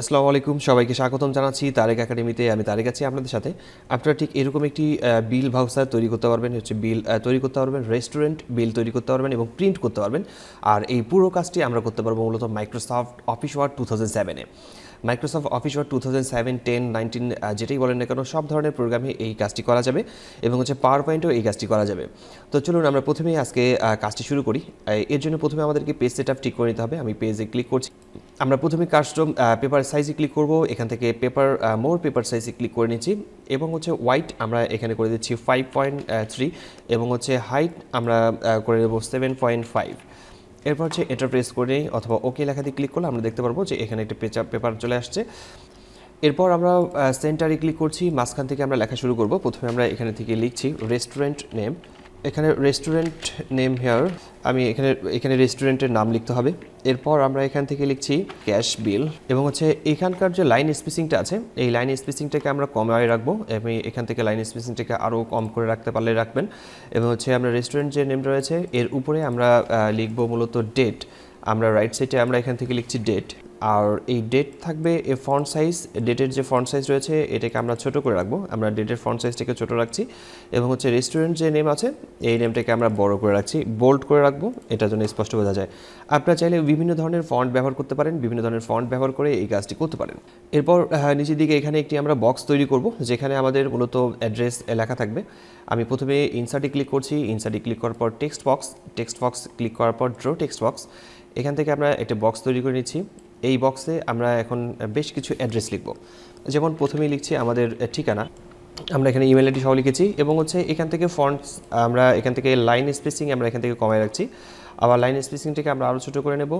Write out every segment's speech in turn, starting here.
আসসালামু আলাইকুম সবাইকে স্বাগতম জানাচ্ছি তারেক একাডেমিতে আমি তারেক আছি আপনাদের সাথে আপনারা ঠিক এরকম একটি বিল ভাউসার তৈরি করতে পারবেন হচ্ছে বিল তৈরি করতে পারবেন রেস্টুরেন্ট বিল তৈরি করতে পারবেন এবং প্রিন্ট করতে পারবেন আর এই পুরো কাজটি আমরা করতে পারবো মূলত Microsoft Office Word two thousand সেভেনে Microsoft Office Word two thousand seven ten nineteen যেটাই বলেন না কেন সব ধরনের প্রোগ্রামে এই কাজটি করা যাবে এবং হচ্ছে পাওয়ার পয়েন্টেও এই কাজটি করা যাবে তো চলুন আমরা প্রথমেই আজকে কাজটি শুরু করি এর জন্য প্রথমে আমাদেরকে পেজ সেট আপ ঠিক করে নিতে হবে আমি পেজে ক্লিক করছি আমরা প্রথমে কাস্টম পেপার সাইজে ক্লিক করব এখান থেকে পেপার মোর পেপার সাইজে ক্লিক করে নিচ্ছি এবং হচ্ছে হোয়াইট আমরা এখানে করে দিচ্ছি ফাইভ পয়েন্ট থ্রি এবং হচ্ছে হাইট আমরা করে দেবো সেভেন পয়েন্ট ফাইভ এরপর হচ্ছে এটা প্রেস করে নিই অথবা ওকে লেখাতে ক্লিক করলে আমরা দেখতে পারবো যে এখানে একটা পেচা পেপার চলে আসছে এরপর আমরা সেন্টারে ক্লিক করছি মাঝখান থেকে আমরা লেখা শুরু করব প্রথমে আমরা এখানে থেকে লিখছি রেস্টুরেন্ট নেম এখানে রেস্টুরেন্ট নেম হেয়ার আমি এখানে এখানে রেস্টুরেন্টের নাম লিখতে হবে এরপর আমরা এখান থেকে লিখছি ক্যাশ বিল এবং হচ্ছে এখানকার যে লাইন স্পেসিংটা আছে এই লাইন স্পেসিংটাকে আমরা কমায় রাখবো আমি এখান থেকে লাইন স্পেসিংটাকে আরও কম করে রাখতে পারলে রাখবেন এবং হচ্ছে আমরা রেস্টুরেন্ট যে নেম রয়েছে এর উপরে আমরা লিখবো মূলত ডেট আমরা রাইট সাইডে আমরা এখান থেকে লিখছি ডেট আর এই ডেট থাকবে এ ফন্ট সাইজ ডেটের যে ফন্ট সাইজ রয়েছে এটাকে আমরা ছোট করে রাখবো আমরা ডেটের ফন্ট সাইজটাকে ছোট রাখছি এবং হচ্ছে রেস্টুরেন্ট যে নেম আছে এই নেমটাকে আমরা বড় করে রাখছি বোল্ড করে রাখবো এটার জন্য স্পষ্ট বোঝা যায় আপনারা চাইলে বিভিন্ন ধরনের ফন্ট ব্যবহার করতে পারেন বিভিন্ন ধরনের ফন্ট ব্যবহার করে এই কাজটি করতে পারেন এরপর নিচের দিকে এখানে একটি আমরা বক্স তৈরি করব যেখানে আমাদের মূলত অ্যাড্রেস লেখা থাকবে আমি প্রথমে ইনসার্টে ক্লিক করছি ইনসার্টে ক্লিক করার পর text box text box click করার পর ড্রো টেক্সট বক্স এখান থেকে আমরা একটা বক্স তৈরি করে নিচ্ছি এই বক্সে আমরা এখন বেশ কিছু অ্যাড্রেস লিখব যেমন প্রথমেই লিখছি আমাদের ঠিকানা আমরা এখানে ইমেল আইডি সহ লিখেছি এবং হচ্ছে এখান থেকে ফন্টস আমরা এখান থেকে লাইন স্পেসিং আমরা এখান থেকে কমায় রাখছি আবার লাইন স্পেসিংটাকে আমরা আরও ছোটো করে নেব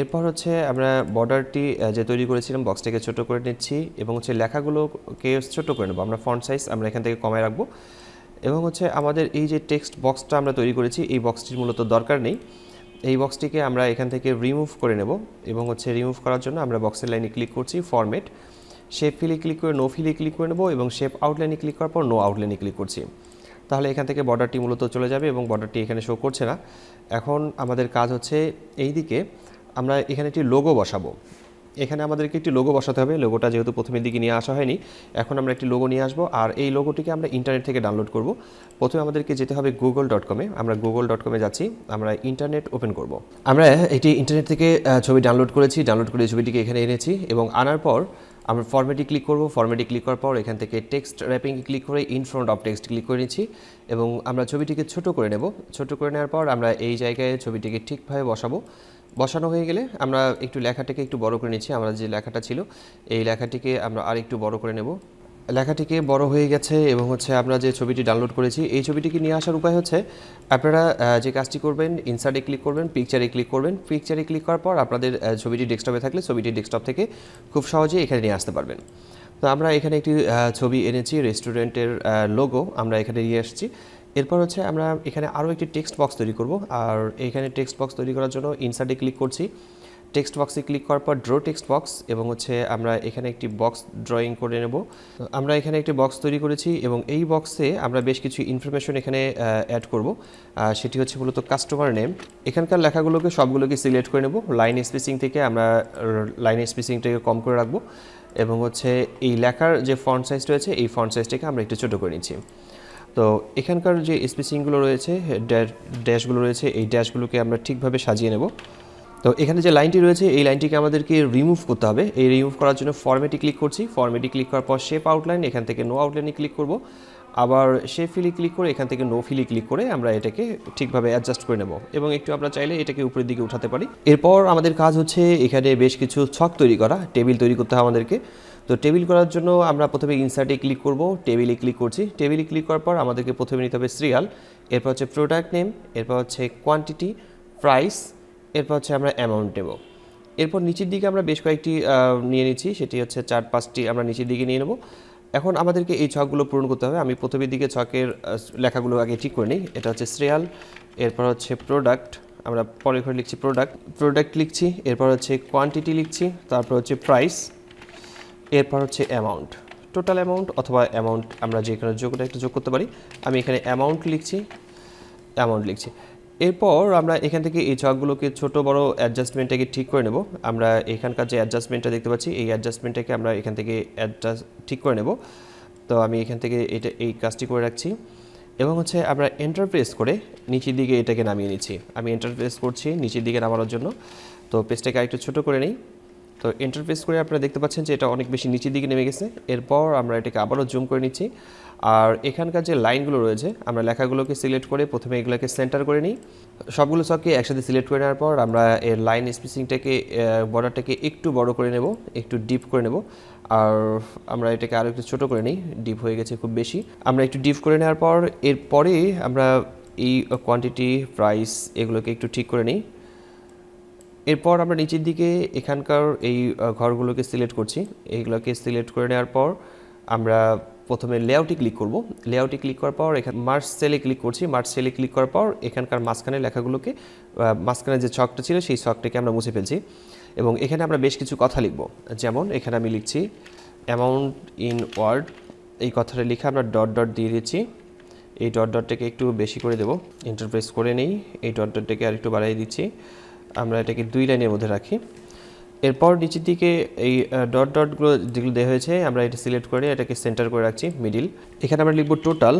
এরপর হচ্ছে আমরা বর্ডারটি যে তৈরি করেছিলাম বক্সটাকে ছোট করে নিচ্ছি এবং হচ্ছে লেখাগুলোকে ছোট করে নেব আমরা ফন্ট সাইজ আমরা এখান থেকে কমায় রাখবো এবং হচ্ছে আমাদের এই যে টেক্সট বক্সটা আমরা তৈরি করেছি এই বক্সটির মূলত দরকার নেই এই বক্সটিকে আমরা এখান থেকে রিমুভ করে নেব এবং হচ্ছে রিমুভ করার জন্য আমরা বক্সের লাইনে ক্লিক করছি ফরমেট শেপ ফিলে ক্লিক করে নো ফিলে ক্লিক করে নেব এবং শেপ আউটলাইনে ক্লিক করার পর নো আউটলাইনে ক্লিক করছি তাহলে এখান থেকে বর্ডারটি মূলত চলে যাবে এবং বর্ডারটি এখানে শো করছে না এখন আমাদের কাজ হচ্ছে এই দিকে আমরা এখানে একটি লোগো বসাবো এখানে আমাদেরকে একটি লোগো বসাতে হবে লোগোটা যেহেতু প্রথমের দিকে নিয়ে আসা হয়নি এখন আমরা একটি লোগো নিয়ে আসবো আর এই লোগোটিকে আমরা ইন্টারনেট থেকে ডাউনলোড করব প্রথমে আমাদেরকে যেতে হবে গুগল ডট কমে আমরা গুগল ডট কমে যাচ্ছি আমরা ইন্টারনেট ওপেন করব। আমরা এটি ইন্টারনেট থেকে ছবি ডাউনলোড করেছি ডাউনলোড করে ছবিটিকে এখানে এনেছি এবং আনার পর আমরা ফরম্যাটে ক্লিক করব ফরম্যাটে ক্লিক করার পর এখান থেকে টেক্সট র্যাপিং ক্লিক করে in front of text click করে নিচ্ছি এবং আমরা ছবিটিকে ছোট করে নেব ছোট করে নেওয়ার পর আমরা এই জায়গায় ছবিটিকে ঠিকভাবে বসাবো বসানো হয়ে গেলে আমরা একটু লেখাটাকে একটু বড় করে নিচ্ছি আমরা যে লেখাটা ছিল এই লেখাটিকে আমরা আর একটু বড় করে নেব লেখাটিকে বড় হয়ে গেছে এবং হচ্ছে আমরা যে ছবিটি ডাউনলোড করেছি এই ছবিটিকে নিয়ে আসার উপায় হচ্ছে আপনারা যে কাজটি করবেন ইনসার্টে ক্লিক করবেন পিকচারে ক্লিক করবেন পিকচারে ক্লিক করার পর আপনাদের ছবিটি ডেস্কটপে থাকলে ছবিটি ডেস্কটপ থেকে খুব সহজেই এখানে নিয়ে আসতে পারবেন তো আমরা এখানে একটি ছবি এনেছি রেস্টুরেন্টের লোগো আমরা এখানে নিয়ে আসছি এরপর হচ্ছে আমরা এখানে আরও একটি টেক্সট বক্স তৈরি করব আর এখানে টেক্সট বক্স তৈরি করার জন্য ইনসার্টে ক্লিক করছি টেক্সট বক্সে ক্লিক করার পর ড্র টেক্সট বক্স এবং হচ্ছে আমরা এখানে একটি বক্স ড্রয়িং করে নেব আমরা এখানে একটি বক্স তৈরি করেছি এবং এই বক্সে আমরা বেশ কিছু ইনফরমেশন এখানে অ্যাড করব সেটি হচ্ছে মূলত কাস্টমার নেম এখানকার লেখাগুলোকে সবগুলোকে সিলেক্ট করে নেব লাইন স্পেসিং থেকে আমরা লাইন স্পেসিংটাকে কম করে রাখবো এবং হচ্ছে এই লেখার যে ফন্ট সাইজ রয়েছে এই ফন্ট সাইজটাকে আমরা একটু ছোটো করে নিচ্ছি তো এখানকার যে স্পেসিংগুলো রয়েছে ড্যাশগুলো রয়েছে এই ড্যাশগুলোকে আমরা ঠিকভাবে সাজিয়ে নেব তো এখানে যে লাইনটি রয়েছে এই লাইনটিকে আমাদেরকে রিমুভ করতে হবে এই রিমুভ করার জন্য ফর্মেটি ক্লিক করছি ফর্মেটি ক্লিক করার পর শেপ আউটলাইন এখান থেকে নো আউটলাইনে ক্লিক করব আবার শেপ ফিলি ক্লিক করে এখান থেকে নো ফিলি ক্লিক করে আমরা এটাকে ঠিকভাবে অ্যাডজাস্ট করে নেব এবং একটু আমরা চাইলে এটাকে উপরের দিকে উঠাতে পারি এরপর আমাদের কাজ হচ্ছে এখানে বেশ কিছু ছক তৈরি করা টেবিল তৈরি করতে হয় আমাদেরকে তো টেবিল করার জন্য আমরা প্রথমে ইনসার্টে ক্লিক করব টেবিলে ক্লিক করছি টেবিলে ক্লিক করার পর আমাদেরকে প্রথমে নিতে হবে সিরিয়াল এরপর হচ্ছে প্রোডাক্ট নেম এরপর হচ্ছে কোয়ান্টিটি প্রাইস এরপর হচ্ছে আমরা অ্যামাউন্ট নেব এরপর নিচের দিকে আমরা বেশ কয়েকটি নিয়ে নিচ্ছি সেটি হচ্ছে চার পাঁচটি আমরা নিচের দিকে নিয়ে নেব এখন আমাদেরকে এই ছকগুলো পূরণ করতে হবে আমি প্রথমের দিকে ছকের লেখাগুলো আগে ঠিক করে নিই এটা হচ্ছে শ্রেয়াল এরপর হচ্ছে প্রোডাক্ট আমরা পরে ঘরে লিখছি প্রোডাক্ট প্রোডাক্ট লিখছি এরপর হচ্ছে কোয়ান্টিটি লিখছি তারপর হচ্ছে প্রাইস এরপর হচ্ছে অ্যামাউন্ট টোটাল অ্যামাউন্ট অথবা অ্যামাউন্ট আমরা যে কোনো যোগটা একটা যোগ করতে পারি আমি এখানে অ্যামাউন্ট লিখছি অ্যামাউন্ট লিখছি এরপর আমরা এখান থেকে এই ছকগুলোকে ছোট বড় অ্যাডজাস্টমেন্টটাকে ঠিক করে নেব আমরা এখানকার যে অ্যাডজাস্টমেন্টটা দেখতে পাচ্ছি এই অ্যাডজাস্টমেন্টটাকে আমরা এখান থেকে অ্যাডজাস্ট ঠিক করে নেব তো আমি এখান থেকে এটা এই কাজটি করে রাখছি এবং হচ্ছে আমরা এন্টারপ্রেস করে নিচের দিকে এটাকে নামিয়ে নিচ্ছি আমি এন্টারপ্রেস করছি নিচের দিকে নামানোর জন্য তো পেস্টটাকে আরেকটু ছোটো করে নিই তো ইন্টারফেস করে আপনারা দেখতে পাচ্ছেন যে এটা অনেক বেশি নিচের দিকে নেমে গেছে এরপর আমরা এটাকে আবারও জুম করে নিচ্ছি আর এখানকার যে লাইনগুলো রয়েছে আমরা লেখাগুলোকে সিলেক্ট করে প্রথমে এগুলোকে সেন্টার করে নিই সবগুলো সবকে একসাথে সিলেক্ট করে নেওয়ার পর আমরা এর লাইন স্পেসিংটাকে বর্ডারটাকে একটু বড় করে নেব একটু ডিপ করে নেব আর আমরা এটাকে আরও একটু ছোটো করে নিই ডিপ হয়ে গেছে খুব বেশি আমরা একটু ডিপ করে নেওয়ার পর এরপরে আমরা এই কোয়ান্টিটি প্রাইস এগুলোকে একটু ঠিক করে নিই এরপর আমরা নিচের দিকে এখানকার এই ঘরগুলোকে সিলেক্ট করছি এইগুলোকে সিলেক্ট করে নেওয়ার পর আমরা প্রথমে লেআউটে ক্লিক করব লেআউটে ক্লিক করার পর এখানে মার্চ সেলে ক্লিক করছি মার্চ সেলে ক্লিক করার পর এখানকার মাঝখানে লেখাগুলোকে মাঝখানে যে ছকটা ছিল সেই ছকটাকে আমরা মুছে ফেলছি এবং এখানে আমরা বেশ কিছু কথা লিখব যেমন এখানে আমি লিখছি অ্যামাউন্ট ইন ওয়ার্ড এই কথাটা লিখে আমরা ডট ডট দিয়ে দিচ্ছি এই ডট ডটটাকে একটু বেশি করে দেব ইন্টারপ্রেস করে নেই এই ডট ডটটাকে আর একটু বাড়িয়ে দিচ্ছি আমরা এটাকে দুই লাইনের মধ্যে রাখি এরপর নিচের দিকে এই ডট ডটগুলো যেগুলো দেওয়া হয়েছে আমরা এটা সিলেক্ট করে এটাকে সেন্টার করে রাখছি মিডিল এখানে আমরা লিখব টোটাল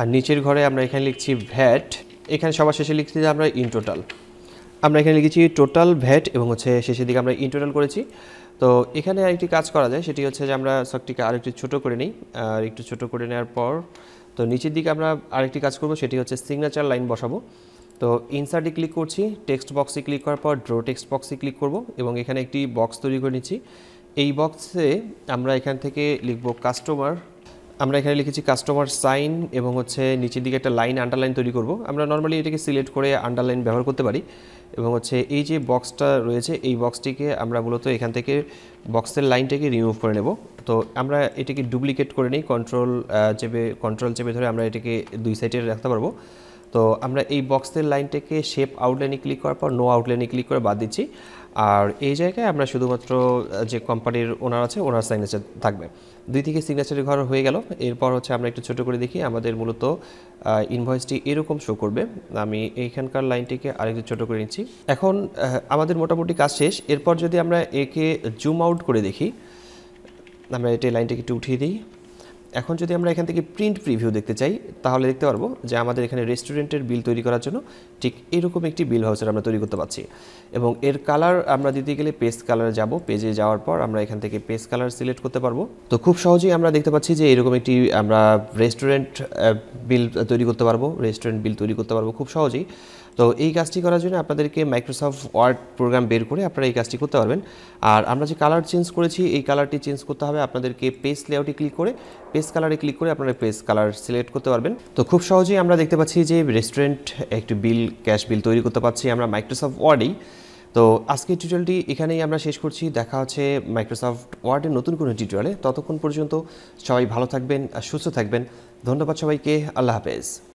আর নিচের ঘরে আমরা এখানে লিখছি ভ্যাট এখানে সবার শেষে লিখছি যে আমরা ইন টোটাল আমরা এখানে লিখেছি টোটাল ভ্যাট এবং হচ্ছে শেষের দিকে আমরা ইন টোটাল করেছি তো এখানে আরেকটি কাজ করা যায় সেটি হচ্ছে যে আমরা সবটিকে আরেকটু ছোট করে নিই আর একটু ছোট করে নেওয়ার পর তো নিচের দিকে আমরা আরেকটি কাজ করব সেটি হচ্ছে সিগনেচার লাইন বসাবো তো ইনসার্টে ক্লিক করছি টেক্সট বক্সে ক্লিক করার পর ড্র টেক্সট বক্সে ক্লিক করব এবং এখানে একটি বক্স তৈরি করে নিচ্ছি এই বক্সে আমরা এখান থেকে লিখব কাস্টমার আমরা এখানে লিখেছি কাস্টমার সাইন এবং হচ্ছে নিচের দিকে একটা লাইন আন্ডারলাইন তৈরি করব আমরা নর্মালি এটাকে সিলেক্ট করে আন্ডারলাইন ব্যবহার করতে পারি এবং হচ্ছে এই যে বক্সটা রয়েছে এই বক্সটিকে আমরা মূলত এখান থেকে বক্সের লাইনটাকে রিমুভ করে নেব তো আমরা এটাকে ডুপ্লিকেট করে নিই কন্ট্রোল চেপে কন্ট্রোল চেপে ধরে আমরা এটাকে দুই সাইডে রাখতে পারবো তো আমরা এই বক্সের লাইনটাকে শেপ আউটলাইনে ক্লিক করার পর নো আউটলাইনে ক্লিক করে বাদ দিচ্ছি আর এই জায়গায় আমরা শুধুমাত্র যে কোম্পানির ওনার আছে ওনার সিগনেচার থাকবে দুই থেকে সিগনেচারের ঘর হয়ে গেল এরপর হচ্ছে আমরা একটু ছোট করে দেখি আমাদের মূলত ইনভয়েসটি এরকম শো করবে আমি এইখানকার লাইনটিকে আরেকটু ছোট করে নিচ্ছি এখন আমাদের মোটামুটি কাজ শেষ এরপর যদি আমরা একে জুম আউট করে দেখি আমরা এটি লাইনটাকে একটু উঠিয়ে দিই এখন যদি আমরা এখান থেকে প্রিন্ট প্রিভিউ দেখতে চাই তাহলে দেখতে পারবো যে আমাদের এখানে রেস্টুরেন্টের বিল তৈরি করার জন্য ঠিক এরকম একটি বিল হাউসের আমরা তৈরি করতে পারছি এবং এর কালার আমরা দিতে গেলে পেস কালারে যাব পেজে যাওয়ার পর আমরা এখান থেকে পেস কালার সিলেক্ট করতে পারবো তো খুব সহজেই আমরা দেখতে পাচ্ছি যে এরকম একটি আমরা রেস্টুরেন্ট বিল তৈরি করতে পারবো রেস্টুরেন্ট বিল তৈরি করতে পারবো খুব সহজেই তো এই কাজটি করার জন্য আপনাদেরকে মাইক্রোসফট ওয়ার্ড প্রোগ্রাম বের করে আপনারা এই কাজটি করতে পারবেন আর আমরা যে কালার চেঞ্জ করেছি এই কালারটি চেঞ্জ করতে হবে আপনাদেরকে পেজ লেআউটে ক্লিক করে পেজ কালারে ক্লিক করে আপনারা পেজ কালার সিলেক্ট করতে পারবেন তো খুব সহজেই আমরা দেখতে পাচ্ছি যে রেস্টুরেন্ট একটি বিল ক্যাশ বিল তৈরি করতে পারছি আমরা মাইক্রোসফট ওয়ার্ডেই তো আজকের টিউটোরিয়ালটি এখানেই আমরা শেষ করছি দেখা হচ্ছে মাইক্রোসফট ওয়ার্ডের নতুন কোনো টিউটোরিয়ালে ততক্ষণ পর্যন্ত সবাই ভালো থাকবেন আর সুস্থ থাকবেন ধন্যবাদ সবাইকে আল্লাহ হাফেজ